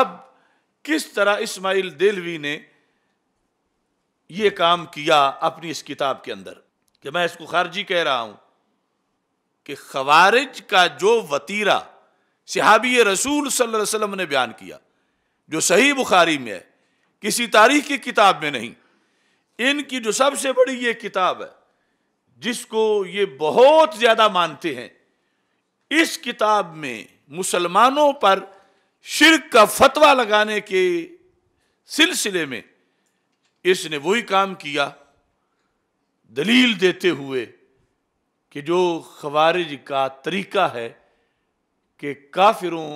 अब किस तरह इस्माइल देलवी ने यह काम किया अपनी इस किताब के अंदर कि मैं इसको खारजी कह रहा हूं कि खवारिज का जो वतीरा सिहाबी रसूल सल्लल्लाहु अलैहि वसल्लम ने बयान किया जो सही बुखारी में है किसी तारीख की किताब में नहीं इनकी जो सबसे बड़ी ये किताब है जिसको ये बहुत ज़्यादा मानते हैं इस किताब में मुसलमानों पर शिरक का फतवा लगाने के सिलसिले में इसने वही काम किया दलील देते हुए कि जो खवारिज का तरीका है कि काफिरों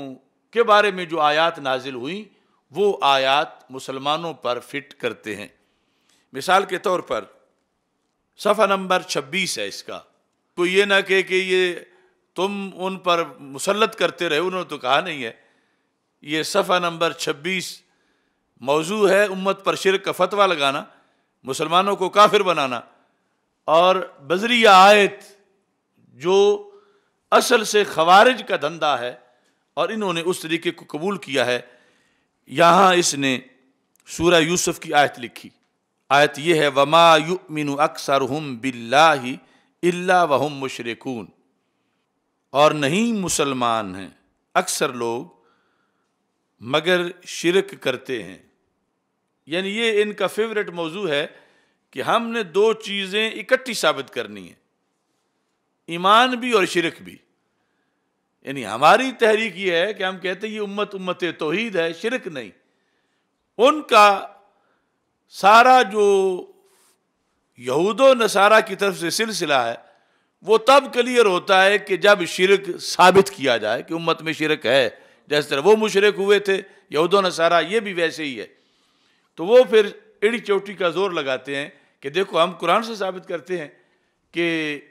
के बारे में जो आयात नाजिल हुई वो आयात मुसलमानों पर फिट करते हैं मिसाल के तौर पर सफ़ा नंबर 26 है इसका कोई ये ना कहे कि ये तुम उन पर मुसलत करते रहे उन्होंने तो कहा नहीं है ये सफ़ा नंबर 26 मौजू है उम्मत पर शिरक का फतवा लगाना मुसलमानों को काफिर बनाना और बजरिया आयत जो असल से खवारिज का धंधा है और इन्होंने उस तरीके को कबूल किया है यहाँ इसने सूर्य यूसुफ की आयत लिखी आयत यह है वमा युमिन अक्सर हम बिल्ला इल्ला वहम मुशरकून और नहीं मुसलमान हैं अक्सर लोग मगर शिरक करते हैं यानी ये इनका फेवरेट मौजू है कि हमने दो चीज़ें इकट्ठी साबित करनी है ईमान भी और शिरक भी यानी हमारी तहरीक ये है कि हम कहते हैं ये उम्मत उम्मत तोहीद है शिरक नहीं उनका सारा जो यहूद नसारा की तरफ से सिलसिला है वो तब क्लियर होता है कि जब शिरक साबित किया जाए कि उम्मत में शिरक है जिस तरह वो मुशरक हुए थे ने नसारा ये भी वैसे ही है तो वो फिर इड़ी चोटी का जोर लगाते हैं कि देखो हम कुरान से साबित करते हैं कि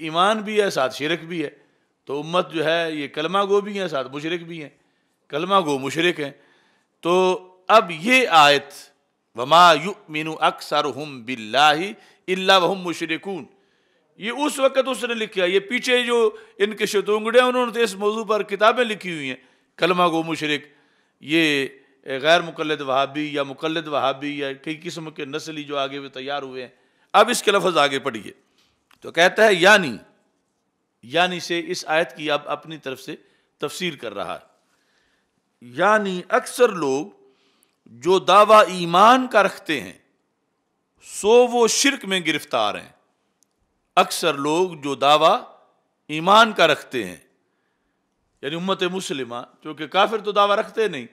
ईमान भी है साथ शिरक भी है तो उम्मत जो है ये कलमा गो भी हैं साथ मुशरक भी हैं कलमा गो मुशरक हैं तो अब ये आयत वमा यु मीनू अक्सर हम बिल्ला वहम मुशरकून ये उस वक़्त उसने लिखा ये पीछे जो इनके शतुंगड़े हैं उन्होंने तो इस मौजू पर किताबें लिखी हुई हैं कलमा गो मुशरक ये गैर मुकलद वहाबी या मुकलद वहाबी या कई किस्म के नस्ली जो आगे हुए तैयार हुए हैं अब इसके लफज आगे पढ़िए तो कहता है यानी यानी से इस आयत की अब अपनी तरफ से तफसीर कर रहा है यानी अक्सर लोग जो दावा ईमान का रखते हैं सो वो शिरक में गिरफ्तार हैं अक्सर लोग जो दावा ईमान का रखते हैं यानी उम्मत मुस्लिमा क्योंकि काफिर तो दावा रखते नहीं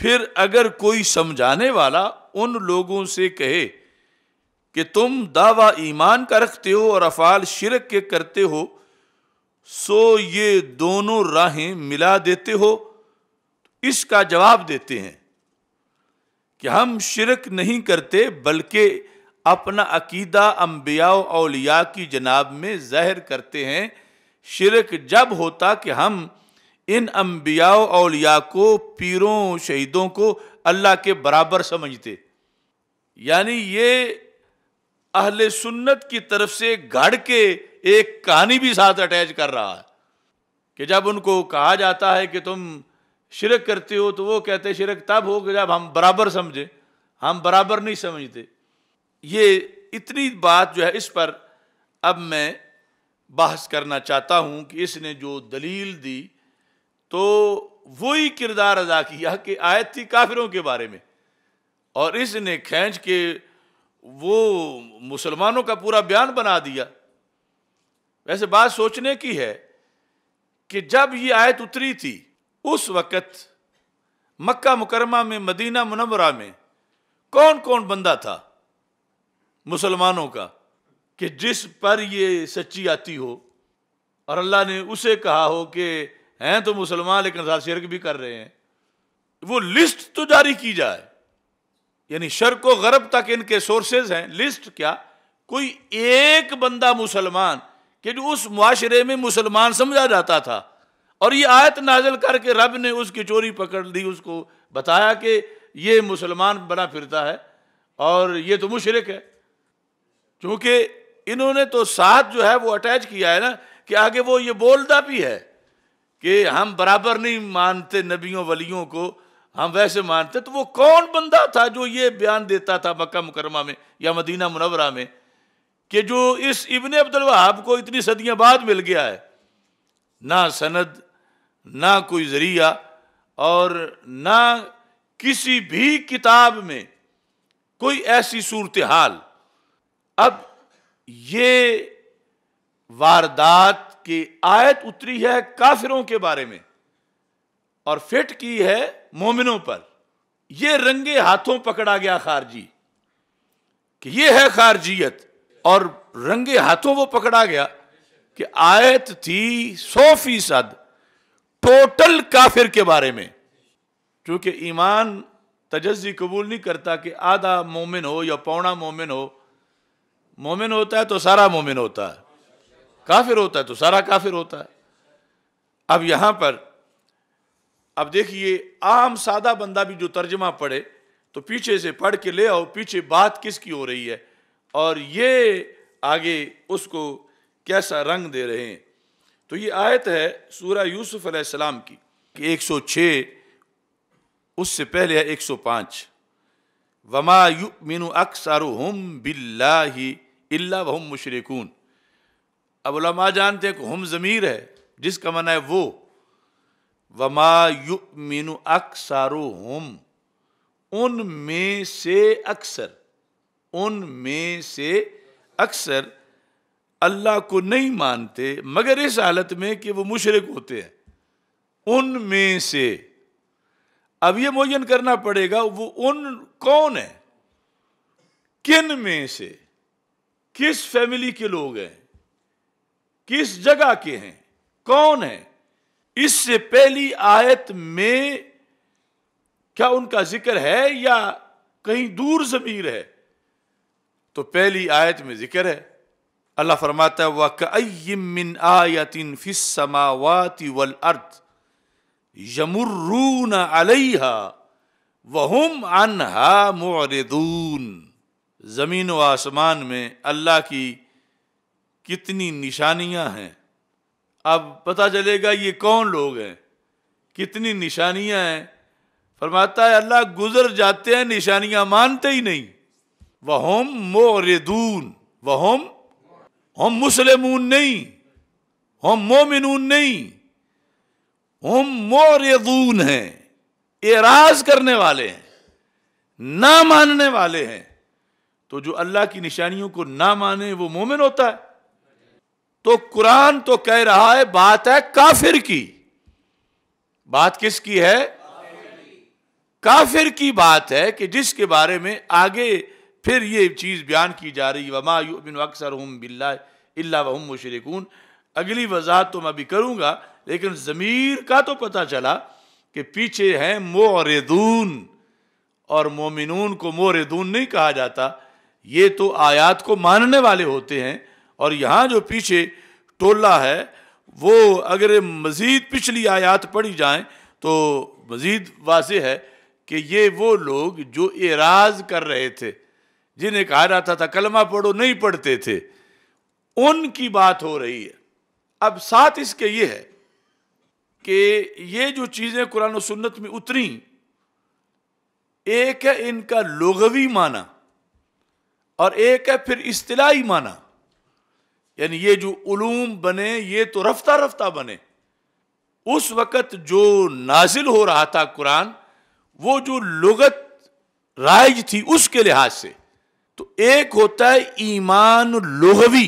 फिर अगर कोई समझाने वाला उन लोगों से कहे कि तुम दावा ईमान का रखते हो और अफाल शिरक के करते हो सो ये दोनों राहें मिला देते हो इसका जवाब देते हैं कि हम शिरक नहीं करते बल्कि अपना अकीदा अम्बिया अलिया की जनाब में ज़हर करते हैं शिरक जब होता कि हम इन अम्बिया अलिया को पीरों शहीदों को अल्लाह के बराबर समझते यानी ये अहले सुन्नत की तरफ से गढ़ के एक कहानी भी साथ अटैच कर रहा है कि जब उनको कहा जाता है कि तुम शिरक करते हो तो वो कहते शिरक तब हो कि जब हम बराबर समझे हम बराबर नहीं समझते ये इतनी बात जो है इस पर अब मैं बहस करना चाहता हूँ कि इसने जो दलील दी तो वही किरदार अदा किया कि आयत थी काफिरों के बारे में और इसने खींच के वो मुसलमानों का पूरा बयान बना दिया वैसे बात सोचने की है कि जब ये आयत उतरी थी उस वक़्त मक्का मुकरमा में मदीना मुनवरा में कौन कौन बंदा था मुसलमानों का कि जिस पर ये सच्ची आती हो और अल्लाह ने उसे कहा हो कि हैं तो मुसलमान लेकिन साथ शिरक भी कर रहे हैं वो लिस्ट तो जारी की जाए यानी शर्क को गरब तक इनके सोर्सेज हैं लिस्ट क्या कोई एक बंदा मुसलमान कि जो उस माशरे में मुसलमान समझा जाता था और ये आयत नाजल करके रब ने उसकी चोरी पकड़ ली उसको बताया कि ये मुसलमान बना फिरता है और ये तो मुशरक है क्योंकि इन्होंने तो साथ जो है वो अटैच किया है ना कि आगे वो ये बोलता भी है कि हम बराबर नहीं मानते नबियों वलियों को हम वैसे मानते तो वो कौन बंदा था जो ये बयान देता था मक्का मुकरमा में या मदीना मुनवरा में कि जो इस इबन अब्दुल वहाब को इतनी सदियां बाद मिल गया है ना सनद ना कोई ज़रिया और ना किसी भी किताब में कोई ऐसी सूरत हाल अब ये वारदात की आयत उतरी है काफिरों के बारे में और फिट की है मोमिनों पर यह रंगे हाथों पकड़ा गया खारजी कि यह है खारजियत और रंगे हाथों वो पकड़ा गया कि आयत थी सौ फीसद टोटल काफिर के बारे में क्योंकि ईमान तजस्जी कबूल नहीं करता कि आधा मोमिन हो या पौना मोमिन हो मोमिन होता है तो सारा मोमिन होता है काफिर होता है तो सारा काफिर होता है अब यहाँ पर अब देखिए आम सादा बंदा भी जो तर्जमा पढ़े तो पीछे से पढ़ के ले आओ पीछे बात किसकी हो रही है और ये आगे उसको कैसा रंग दे रहे हैं तो ये आयत है सूरह यूसुफ अलैहिस्सलाम की कि 106 उससे पहले है 105 वमा युमिनु अक्सर हम बिल्ला ही अल्ला वहम मुशरकून अबलमा जानते कि हम ज़मीर है जिसका मना है वो वमा यु मीनु अक्सारो हम उन में से अक्सर उन में से अक्सर अल्लाह को नहीं मानते मगर इस हालत में कि वो मुशरक होते हैं उन में से अब ये मोयन करना पड़ेगा वो उन कौन है किन में से किस फैमिली के लोग हैं किस जगह के हैं कौन है इससे पहली आयत में क्या उनका जिक्र है या कहीं दूर जमीर है तो पहली आयत में जिक्र है अल्लाह फरमाता है वक़ मिन आयतिन फिस समावाति वल अर्थ यमुर्रून अलैहा वहुम अनहा मोरदून ज़मीन व आसमान में अल्लाह की कितनी निशानियां हैं अब पता चलेगा ये कौन लोग हैं कितनी निशानियां हैं फरमाता है अल्लाह गुजर जाते हैं निशानियां मानते ही नहीं वह होम मोर दून वह होम हम मुस्लिम नहीं हम मोमिन नहीं हम है हैं एराज करने वाले हैं ना मानने वाले हैं तो जो अल्लाह की निशानियों को ना माने वो मोमिन होता है तो कुरान तो कह रहा है बात है काफिर की बात किसकी है काफिर की बात है कि जिसके बारे में आगे फिर ये चीज़ बयान की जा रही वमा युबिन अक्सर हम बिल्ला वहम मुशरकून अगली वजाहत तो मैं भी करूंगा लेकिन ज़मीर का तो पता चला कि पीछे हैं मोरदून और मोमिनून को मोरदून नहीं कहा जाता ये तो आयात को मानने वाले होते हैं और यहाँ जो पीछे टोला है वो अगर मज़ीद पिछली आयात पढ़ी जाए तो मज़ीद वाज है कि ये वो लोग जो एराज कर रहे थे जिन्हें कहा जाता था, था कलमा पढ़ो नहीं पढ़ते थे उनकी बात हो रही है अब साथ इसके ये है कि ये जो चीज़ें कुरान और सुन्नत में उतरी एक है इनका लोगवी माना और एक है फिर इस्तलाई माना यानी ये जो उलूम बने ये तो रफ्ता रफ्ता बने उस वक़्त जो नाजिल हो रहा था कुरान वो जो लगत राइज थी उसके लिहाज से तो एक होता है ईमान लोहवी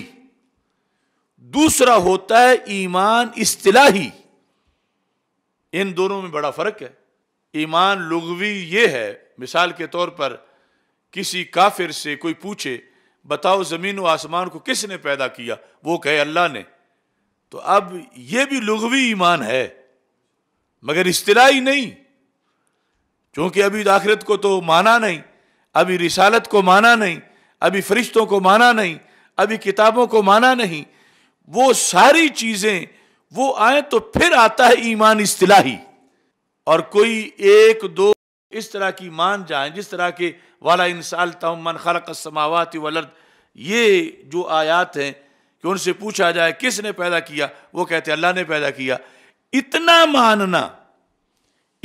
दूसरा होता है ईमान इस्तलाही इन दोनों में बड़ा फ़र्क है ईमान लगवी ये है मिसाल के तौर पर किसी काफिर से कोई पूछे बताओ ज़मीन व आसमान को किसने पैदा किया वो कहे अल्लाह ने तो अब यह भी लघवी ईमान है मगर इस्तलाई नहीं क्योंकि अभी आखिरत को तो माना नहीं अभी रिसालत को माना नहीं अभी फरिश्तों को माना नहीं अभी किताबों को माना नहीं वो सारी चीज़ें वो आए तो फिर आता है ईमान इस्तलाही और कोई एक दो इस तरह की मान जाएं जिस तरह के वाला इंसाल तमन खलक समावत वलर्द ये जो आयात हैं कि उनसे पूछा जाए किसने पैदा किया वो कहते अल्लाह ने पैदा किया इतना मानना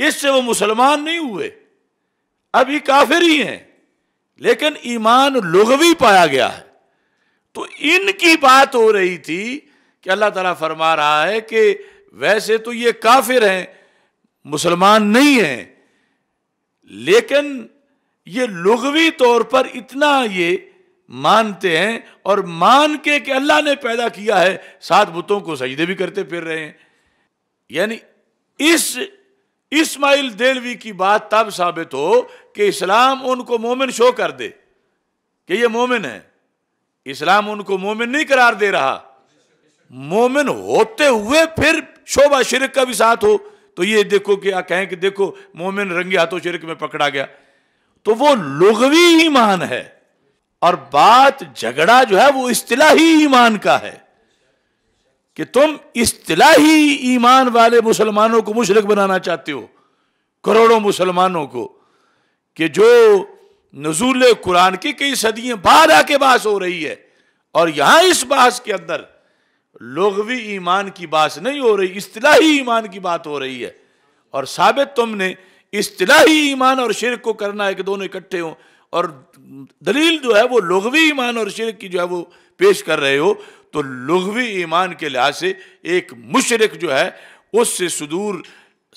इससे वो मुसलमान नहीं हुए अभी काफिर ही हैं लेकिन ईमान लुघवी पाया गया है तो इनकी बात हो रही थी कि अल्लाह तला फरमा रहा है कि वैसे तो ये काफिर हैं मुसलमान नहीं हैं लेकिन ये लुगवी तौर पर इतना ये मानते हैं और मान के कि अल्लाह ने पैदा किया है सात बुतों को सजदे भी करते फिर रहे हैं यानी इस इस्माइल देलवी की बात तब साबित हो कि इस्लाम उनको मोमिन शो कर दे कि ये मोमिन है इस्लाम उनको मोमिन नहीं करार दे रहा मोमिन होते हुए फिर शोभा शिरक का भी साथ हो तो ये देखो कि कहें कि देखो मोमिन रंगे हाथों शिरक में पकड़ा गया तो वो लुघवी ईमान है और बात झगड़ा जो है वो इस्तलाही ईमान का है कि तुम इस्तलाही ईमान वाले मुसलमानों को मुशरक बनाना चाहते हो करोड़ों मुसलमानों को कि जो नजूल कुरान की कई सदियां बाद आके बास हो रही है और यहां इस बास के अंदर लोगवी ईमान की बात नहीं हो रही इस्तलाही ईमान की बात हो रही है और साबित तुमने इस्तलाही ईमान और शिरक को करना है कि दोनों इकट्ठे हों और दलील जो है वो लघवी ईमान और शिरक की जो है वो पेश कर रहे हो तो लघवी ईमान के लिहाज से एक मुशरक जो है उससे सुदूर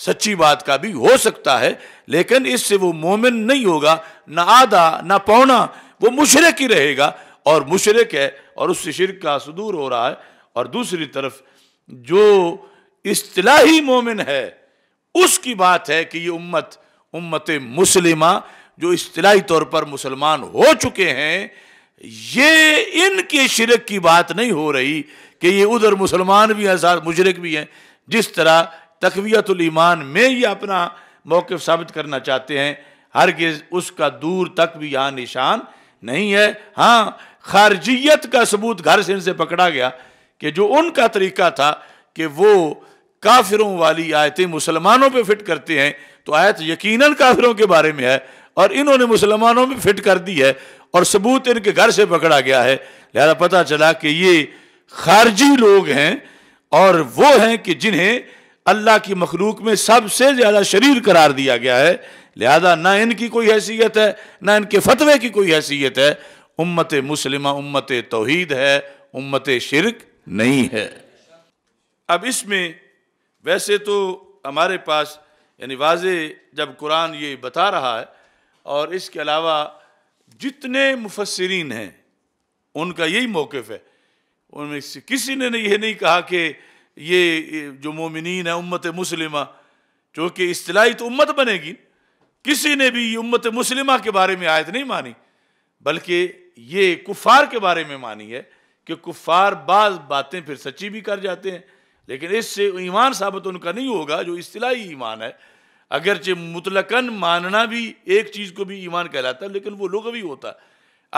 सच्ची बात का भी हो सकता है लेकिन इससे वो मोमिन नहीं होगा ना आधा ना पौना वो मुशरक ही रहेगा और मुशरक है और उससे शिरक का सुदूर हो रहा है और दूसरी तरफ जो इस्तलाही मोमिन है उसकी बात है कि ये उम्मत उम्मत मुस्लिमा जो इस्तलाही तौर पर मुसलमान हो चुके हैं ये इनके शिरक की बात नहीं हो रही कि ये उधर मुसलमान भी हैं साथ मुशरक भी हैं जिस तरह तकवीतमान में ये अपना मौकफ साबित करना चाहते हैं हर किस उसका दूर तक भी यहाँ निशान नहीं है हाँ खारजियत का सबूत घर से इनसे पकड़ा गया कि जो उनका तरीका था कि वो काफिरों वाली आयतें मुसलमानों पे फिट करते हैं तो आयत यकीनन काफिरों के बारे में है और इन्होंने मुसलमानों में फिट कर दी है और सबूत इनके घर से पकड़ा गया है लिहाजा पता चला कि ये खारजी लोग हैं और वो हैं कि जिन्हें अल्लाह की मखलूक में सबसे ज़्यादा शरीर करार दिया गया है लिहाजा ना इनकी कोई हैसियत है ना इनके फतवे की कोई हैसियत है उम्मत मुसलिमा उम्मत तोहद है उम्मत शिरक नहीं है अब इसमें वैसे तो हमारे पास यानी वाज जब कुरान ये बता रहा है और इसके अलावा जितने मुफसरीन हैं उनका यही मौक़ है उनमें से किसी ने यह नहीं कहा कि ये जो मोमिन है उम्मत मुसलिमा चूँकि इतलाही तो उम्मत बनेगी किसी ने भी ये उम्मत मुसलिमा के बारे में आयत नहीं मानी बल्कि ये कुफार के बारे में मानी है कि कुफार बाज बातें फिर सच्ची भी कर जाते हैं लेकिन इससे ईमान साबित उनका नहीं होगा जो इस्लाही ईमान है अगरचे मुतलकन मानना भी एक चीज़ को भी ईमान कहलाता है लेकिन वो लोग भी होता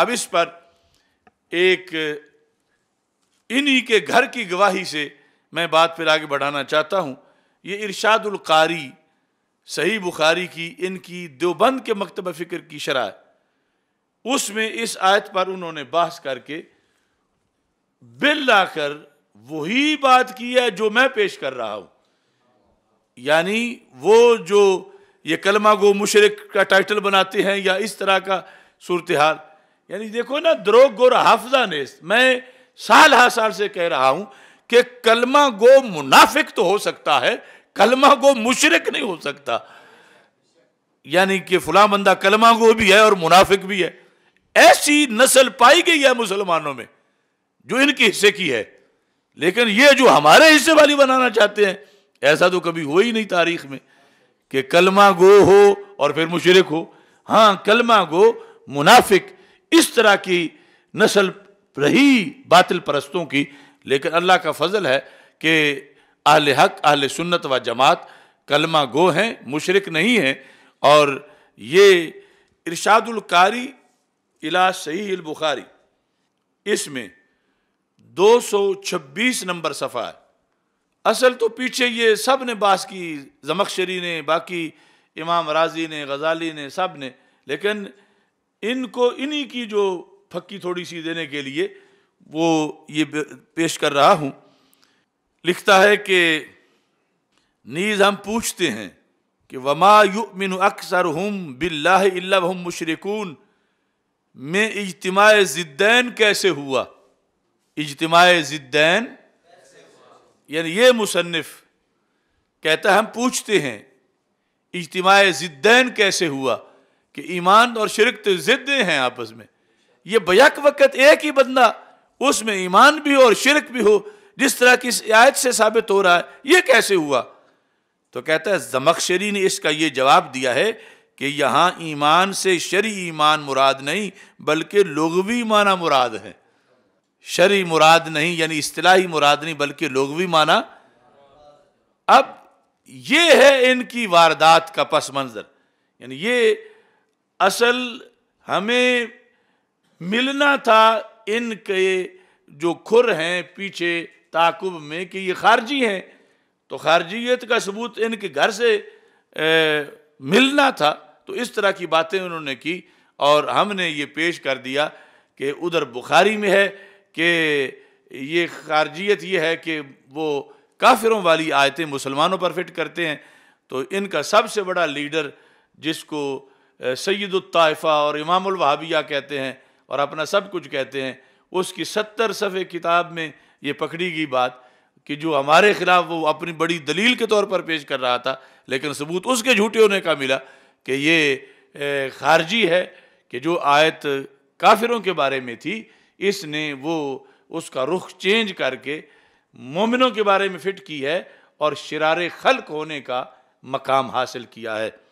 अब इस पर एक इन्हीं के घर की गवाही से मैं बात फिर आगे बढ़ाना चाहता हूँ ये इरशादुल्कारी सही बुखारी की इनकी देवबंद के मकतब फ़िक्र की शराह उसमें इस आयत पर उन्होंने बहस करके बिल लाकर वही बात की है जो मैं पेश कर रहा हूं यानी वो जो ये कलमा गो मुशरक का टाइटल बनाते हैं या इस तरह का सूरत हाल यानी देखो ना द्रोग गोर हाफजा ने मैं साल हा साल से कह रहा हूं कि कलमा गो मुनाफिक तो हो सकता है कलमा गो मुशरक नहीं हो सकता यानी कि फुला बंदा कलमा गो भी है और मुनाफिक भी है ऐसी नस्ल पाई गई है मुसलमानों में जो इनके हिस्से की है लेकिन ये जो हमारे हिस्से वाली बनाना चाहते हैं ऐसा तो कभी हुआ ही नहीं तारीख में कि कलमा गो हो और फिर मुशरक हो हाँ कलमा गो मुनाफिक इस तरह की नस्ल रही बातिल परस्तों की लेकिन अल्लाह का फजल है कि अहल हक अहल सुन्नत व जमात कलमा गो हैं मुशरक नहीं हैं और ये कारी इला सही बुखारी इसमें 226 नंबर सफ़ा है असल तो पीछे ये सब ने बास की जमकशरी ने बाकी इमाम राजी ने गजाली ने सब ने लेकिन इनको इन्हीं की जो फक्की थोड़ी सी देने के लिए वो ये पेश कर रहा हूँ लिखता है कि नीज़ हम पूछते हैं कि वमा युमिन अक्सर हम बिल्ला मुशरकून में इजतमा ज़िद्दैन कैसे हुआ इजतमा ज़िद्दैन यानी ये मुसनफ़ कहता है हम पूछते हैं इजतमाय ज़िद्दैन कैसे हुआ कि ईमान और शिरक तो ज़िद्द हैं आपस में ये बैक वक़्त एक ही बंदा उसमें ईमान भी हो और शिरक भी हो जिस तरह की इस आयत से साबित हो रहा है ये कैसे हुआ तो कहता है जमकशरी ने इसका ये जवाब दिया है कि यहाँ ईमान से शरी ईमान मुराद नहीं बल्कि लघवी माना मुराद है शरी मुराद नहीं यानी इस्तलाही मुराद नहीं बल्कि लोग भी माना अब ये है इनकी वारदात का पस मंज़र यानी ये असल हमें मिलना था इनके जो खुर हैं पीछे ताकुब में कि ये खारजी हैं तो खारजियत का सबूत इनके घर से ए, मिलना था तो इस तरह की बातें उन्होंने की और हमने ये पेश कर दिया कि उधर बुखारी में है कि ये खारजियत ये है कि वो काफिरों वाली आयतें मुसलमानों पर फिट करते हैं तो इनका सबसे बड़ा लीडर जिसको सैदुलताइफ़ा और इमामुलवहाबिया कहते हैं और अपना सब कुछ कहते हैं उसकी सत्तर सफ़े किताब में ये पकड़ी गई बात कि जो हमारे ख़िलाफ़ वो अपनी बड़ी दलील के तौर पर पेश कर रहा था लेकिन सबूत उसके झूठे होने का मिला कि ये खारजी है कि जो आयत काफिरों के बारे में थी इसने वो उसका रुख चेंज करके मोमिनों के बारे में फिट की है और शरार खल्क होने का मकाम हासिल किया है